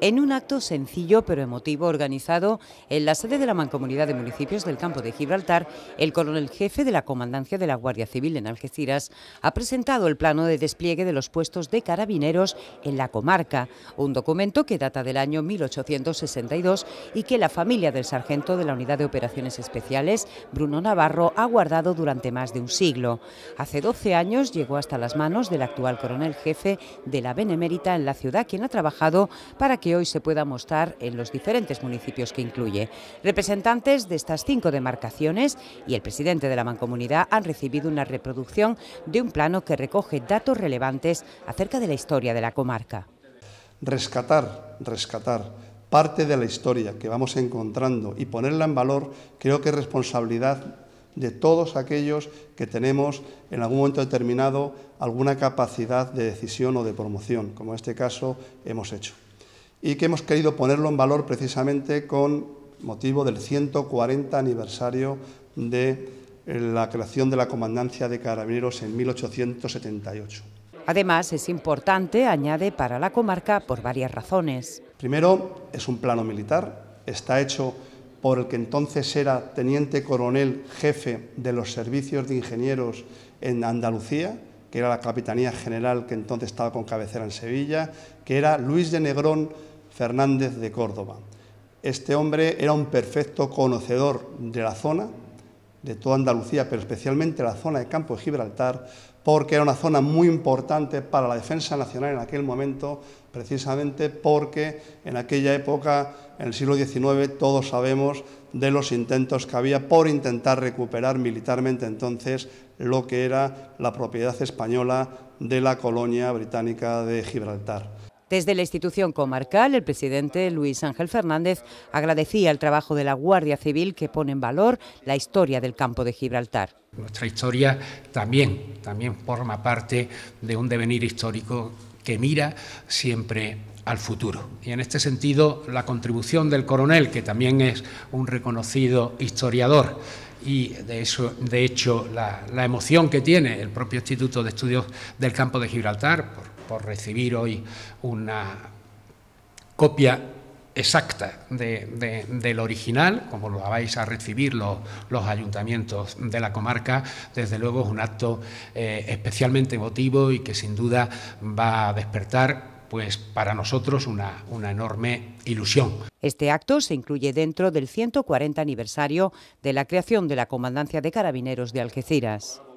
en un acto sencillo pero emotivo organizado en la sede de la Mancomunidad de Municipios del Campo de Gibraltar, el coronel jefe de la Comandancia de la Guardia Civil en Algeciras ha presentado el plano de despliegue de los puestos de carabineros en la comarca, un documento que data del año 1862 y que la familia del sargento de la Unidad de Operaciones Especiales, Bruno Navarro, ha guardado durante más de un siglo. Hace 12 años llegó hasta las manos del actual coronel jefe de la Benemérita en la ciudad, quien ha trabajado para que hoy se pueda mostrar en los diferentes municipios que incluye. Representantes de estas cinco demarcaciones y el presidente de la mancomunidad han recibido una reproducción de un plano que recoge datos relevantes acerca de la historia de la comarca. Rescatar, rescatar parte de la historia que vamos encontrando y ponerla en valor creo que es responsabilidad de todos aquellos que tenemos en algún momento determinado alguna capacidad de decisión o de promoción, como en este caso hemos hecho y que hemos querido ponerlo en valor precisamente con motivo del 140 aniversario de eh, la creación de la Comandancia de Carabineros en 1878. Además, es importante, añade, para la comarca por varias razones. Primero, es un plano militar, está hecho por el que entonces era teniente coronel jefe de los servicios de ingenieros en Andalucía, que era la Capitanía General que entonces estaba con cabecera en Sevilla, que era Luis de Negrón Fernández de Córdoba. Este hombre era un perfecto conocedor de la zona, de toda Andalucía, pero especialmente la zona de Campo de Gibraltar, porque era una zona muy importante para la defensa nacional en aquel momento, precisamente porque en aquella época, en el siglo XIX, todos sabemos de los intentos que había por intentar recuperar militarmente entonces lo que era la propiedad española de la colonia británica de Gibraltar. Desde la institución comarcal, el presidente Luis Ángel Fernández agradecía el trabajo de la Guardia Civil que pone en valor la historia del campo de Gibraltar. Nuestra historia también, también forma parte de un devenir histórico que mira siempre al futuro. Y en este sentido, la contribución del coronel, que también es un reconocido historiador, y de, eso, de hecho la, la emoción que tiene el propio Instituto de Estudios del Campo de Gibraltar, por por recibir hoy una copia exacta del original, como lo vais a recibir los, ayuntamientos de la comarca, desde luego es un acto eh, especialmente emotivo y que sin duda va a despertar pues para nosotros una enorme ilusión. Este acto se incluye dentro del 140 aniversario de la creación de la Comandancia de Carabineros de Algeciras.